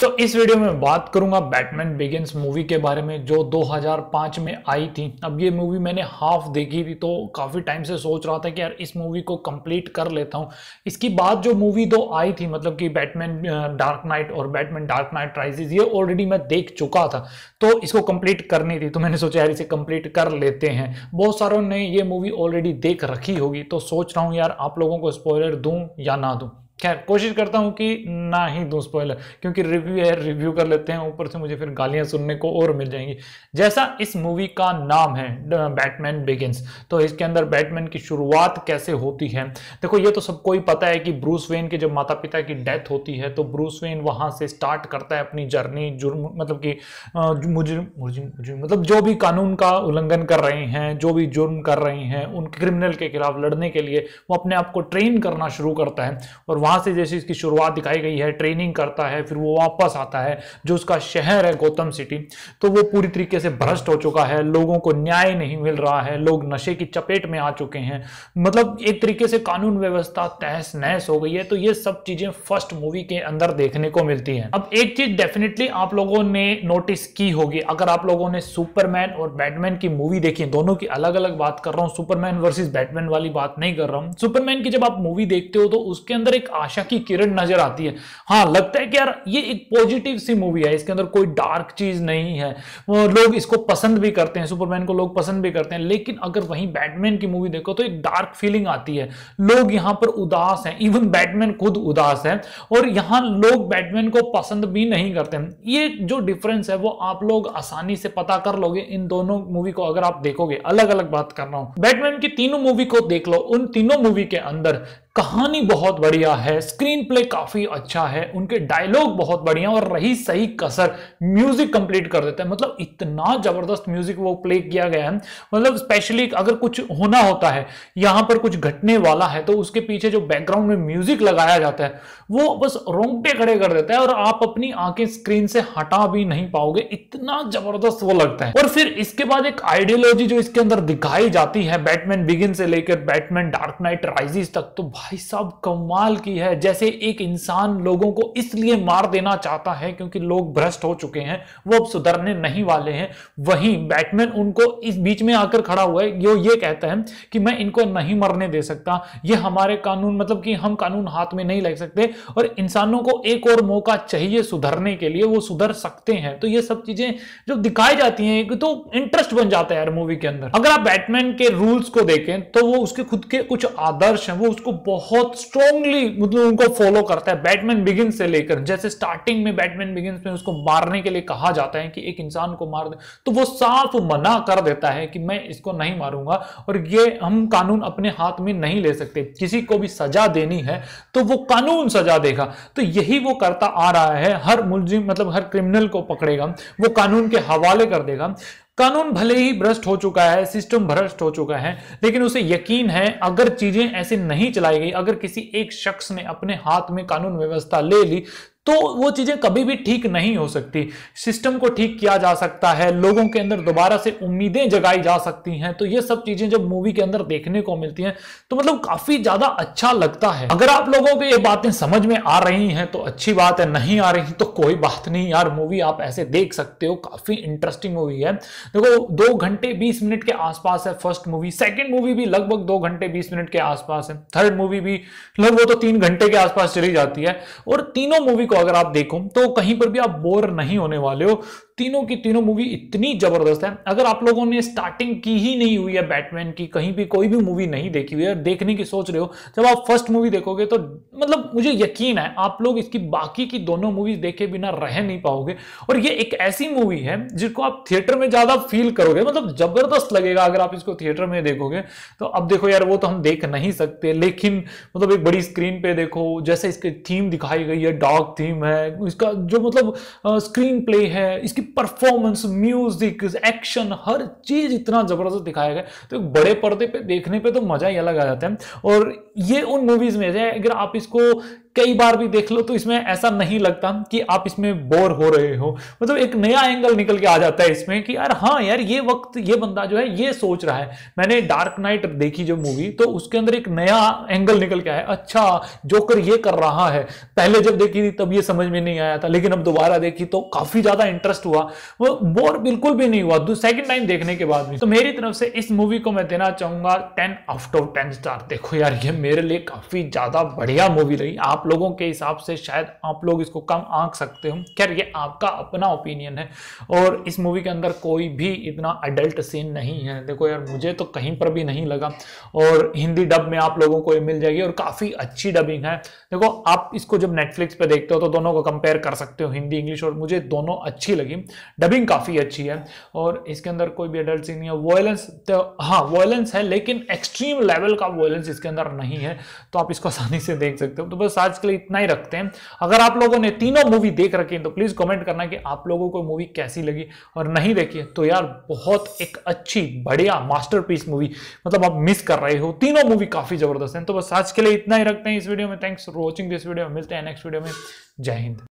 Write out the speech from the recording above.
तो इस वीडियो में बात करूंगा बैटमैन बिगिंस मूवी के बारे में जो 2005 में आई थी अब ये मूवी मैंने हाफ देखी थी तो काफ़ी टाइम से सोच रहा था कि यार इस मूवी को कंप्लीट कर लेता हूँ इसकी बाद जो मूवी दो आई थी मतलब कि बैटमैन डार्क नाइट और बैटमैन डार्क नाइट राइजेज ये ऑलरेडी मैं देख चुका था तो इसको कंप्लीट करनी थी तो मैंने सोचा यार इसे कंप्लीट कर लेते हैं बहुत सारों ने ये मूवी ऑलरेडी देख रखी होगी तो सोच रहा हूँ यार आप लोगों को स्पॉयलर दूँ या ना दूँ खैर कोशिश करता हूं कि ना ही दो स्पॉइलर क्योंकि रिव्यू है रिव्यू कर लेते हैं ऊपर से मुझे फिर गालियां सुनने को और मिल जाएंगी जैसा इस मूवी का नाम है बैटमैन बिगिंस तो इसके अंदर बैटमैन की शुरुआत कैसे होती है देखो ये तो सबको ही पता है कि ब्रूस वेन के जब माता पिता की डेथ होती है तो ब्रूस वेन वहां से स्टार्ट करता है अपनी जर्नी जुर्म मतलब कि मुझे मतलब जो भी कानून का उल्लंघन कर रहे हैं जो भी जुर्म कर रहे हैं उन क्रिमिनल के खिलाफ लड़ने के लिए वो अपने आप को ट्रेन करना शुरू करता है और वहाँ से जैसे इसकी शुरुआत दिखाई गई है ट्रेनिंग करता है फिर वो वापस आता है जो उसका शहर है गौतम सिटी तो वो पूरी तरीके से भ्रष्ट हो चुका है लोगों को न्याय नहीं मिल रहा है लोग नशे की चपेट में आ चुके हैं मतलब एक तरीके से कानून व्यवस्था तहस नहस हो गई है तो ये सब चीजें फर्स्ट मूवी के अंदर देखने को मिलती हैं अब एक चीज डेफिनेटली आप लोगों ने नोटिस की होगी अगर आप लोगों ने सुपरमैन और बैटमैन की मूवी देखी दोनों की अलग अलग बात कर रहा हूँ सुपरमैन वर्सेस बैटमैन वाली बात नहीं कर रहा हूँ सुपरमैन की जब आप मूवी देखते हो तो उसके अंदर एक आशा की किरण नजर आती है हाँ लगता है कि यार ये एक पॉजिटिव सी मूवी है इसके अंदर कोई डार्क चीज नहीं है लोग इसको पसंद भी करते हैं सुपरमैन को लोग पसंद भी करते हैं लेकिन अगर वहीं बैटमैन की मूवी देखो तो एक डार्क फीलिंग आती है लोग यहां पर उदास हैं इवन बैटमैन खुद उदास है और यहां लोग बैटमैन को पसंद भी नहीं करते हैं। ये जो डिफरेंस है वो आप लोग आसानी से पता कर लोगे इन दोनों मूवी को अगर आप देखोगे अलग अलग बात कर रहा हूं बैटमैन की तीनों मूवी को देख लो उन तीनों मूवी के अंदर कहानी बहुत बढ़िया है स्क्रीन प्ले काफी अच्छा है उनके डायलॉग बहुत बढ़िया और रही सही कसर म्यूजिक कंप्लीट कर देता है मतलब इतना जबरदस्त म्यूजिक वो प्ले किया गया है मतलब स्पेशली अगर कुछ होना होता है यहां पर कुछ घटने वाला है तो उसके पीछे जो बैकग्राउंड में म्यूजिक लगाया जाता है वो बस रोंगटे खड़े कर देता है और आप अपनी आंखें स्क्रीन से हटा भी नहीं पाओगे इतना जबरदस्त वो लगता है और फिर इसके बाद एक आइडियोलॉजी जो इसके अंदर दिखाई जाती है बैटमैन बिगिन से लेकर बैटमैन डार्क नाइट राइजिस तक तो भाई साहब कमाल की है जैसे एक इंसान लोगों को इसलिए मार देना चाहता है क्योंकि लोग भ्रष्ट हो चुके हैं वो अब सुधरने नहीं वाले हैं वहीं बैटमैन उनको इस बीच में आकर खड़ा हुआ है जो ये कहता है कि मैं इनको नहीं मरने दे सकता ये हमारे कानून मतलब कि हम कानून हाथ में नहीं लग सकते और इंसानों को एक और मौका चाहिए सुधरने के लिए वो सुधर सकते हैं तो ये सब चीजें जब दिखाई जाती हैं तो इंटरेस्ट बन जाता है यार मूवी के अंदर अगर आप बैटमैन के रूल्स को देखें तो वो उसके खुद के कुछ आदर्श हैं वो उसको बहुत स्ट्रॉन्गली मतलब उनको फॉलो करता है बैटमैन बिगिन से लेकर जैसे स्टार्टिंग में बैटमैन बिगिन में उसको मारने के लिए कहा जाता है कि एक इंसान को मार दे तो वो साफ मना कर देता है कि मैं इसको नहीं मारूंगा और ये हम कानून अपने हाथ में नहीं ले सकते किसी को भी सजा देनी है तो वो कानून सजा देगा तो यही वो करता आ रहा है हर मुलजिम मतलब हर क्रिमिनल को पकड़ेगा वो कानून के हवाले कर देगा कानून भले ही भ्रष्ट हो चुका है सिस्टम भ्रष्ट हो चुका है लेकिन उसे यकीन है अगर चीजें ऐसे नहीं चलाई गई अगर किसी एक शख्स ने अपने हाथ में कानून व्यवस्था ले ली तो वो चीजें कभी भी ठीक नहीं हो सकती सिस्टम को ठीक किया जा सकता है लोगों के अंदर दोबारा से उम्मीदें जगाई जा सकती हैं तो ये सब चीजें जब मूवी के अंदर देखने को मिलती हैं तो मतलब काफी ज्यादा अच्छा लगता है अगर आप लोगों को ये बातें समझ में आ रही हैं तो अच्छी बात है नहीं आ रही तो कोई बात नहीं यार मूवी आप ऐसे देख सकते हो काफी इंटरेस्टिंग मूवी है देखो दो घंटे बीस मिनट के आसपास है फर्स्ट मूवी सेकेंड मूवी भी लगभग दो घंटे बीस मिनट के आसपास है थर्ड मूवी भी लगभग तो तीन घंटे के आसपास चली जाती है और तीनों मूवी को तो अगर आप देखो तो कहीं पर भी आप बोर नहीं होने वाले हो तीनों की तीनों मूवी इतनी जबरदस्त है अगर आप लोगों ने स्टार्टिंग की ही नहीं हुई है बैटमैन की कहीं भी कोई भी मूवी नहीं देखी हुई है देखने की सोच रहे हो जब आप फर्स्ट मूवी देखोगे तो मतलब मुझे यकीन है आप लोग इसकी बाकी की दोनों मूवीज देखे बिना रह नहीं पाओगे और ये एक ऐसी मूवी है जिसको आप थिएटर में ज्यादा फील करोगे मतलब जबरदस्त लगेगा अगर आप इसको थिएटर में देखोगे तो अब देखो यार वो तो हम देख नहीं सकते लेकिन मतलब एक बड़ी स्क्रीन पे देखो जैसे इसकी थीम दिखाई गई है डॉग थीम थीम है इसका जो मतलब स्क्रीन प्ले है इसकी परफॉर्मेंस म्यूजिक एक्शन हर चीज इतना जबरदस्त दिखाया गया तो बड़े पर्दे पे देखने पे तो मजा ही अलग आ जाता है और ये उन मूवीज में है अगर आप इसको कई बार भी देख लो तो इसमें ऐसा नहीं लगता कि आप इसमें बोर हो रहे हो मतलब एक नया एंगल निकल के आ जाता है इसमें कि यार हाँ यार ये वक्त ये बंदा जो है ये सोच रहा है मैंने डार्क नाइट देखी जो मूवी तो उसके अंदर एक नया एंगल निकल के आया अच्छा जोकर ये कर रहा है पहले जब देखी थी तब ये समझ में नहीं आया था लेकिन अब दोबारा देखी तो काफी ज्यादा इंटरेस्ट हुआ वो बोर बिल्कुल भी नहीं हुआ सेकेंड टाइम देखने के बाद भी तो मेरी तरफ से इस मूवी को मैं देना चाहूंगा ten out of ten star देखो यार ये मेरे लिए काफी ज्यादा बढ़िया मूवी रही आप लोगों के हिसाब से शायद आप लोग इसको कम आंक सकते हो खैर ये आपका अपना ओपिनियन है और इस मूवी के अंदर कोई भी इतना अडल्ट सीन नहीं है देखो यार मुझे तो कहीं पर भी नहीं लगा और हिंदी डब में आप लोगों को ये मिल जाएगी और काफ़ी अच्छी डबिंग है देखो आप इसको जब नेटफ्लिक्स पर देखते हो तो दोनों को कंपेयर कर सकते हो हिंदी इंग्लिश और मुझे दोनों अच्छी लगी डबिंग काफ़ी अच्छी है और इसके अंदर कोई भी अडल्ट सीन नहीं है वॉयलेंस तो हाँ वॉयलेंस है लेकिन एक्सट्रीम लेवल का वॉयलेंस इसके अंदर नहीं है तो आप इसको आसानी से देख सकते हो तो बस आज के लिए इतना ही रखते हैं अगर आप लोगों ने तीनों मूवी देख रखी है तो प्लीज कमेंट करना कि आप लोगों को मूवी कैसी लगी और नहीं देखी तो यार बहुत एक अच्छी बढ़िया मास्टर मूवी मतलब आप मिस कर रहे हो तीनों मूवी काफी जबरदस्त है तो बस आज के लिए इतना ही रखते हैं इस वीडियो में thanks for watching this video मिलते हैं नेक्स्ट वीडियो में जय हिंद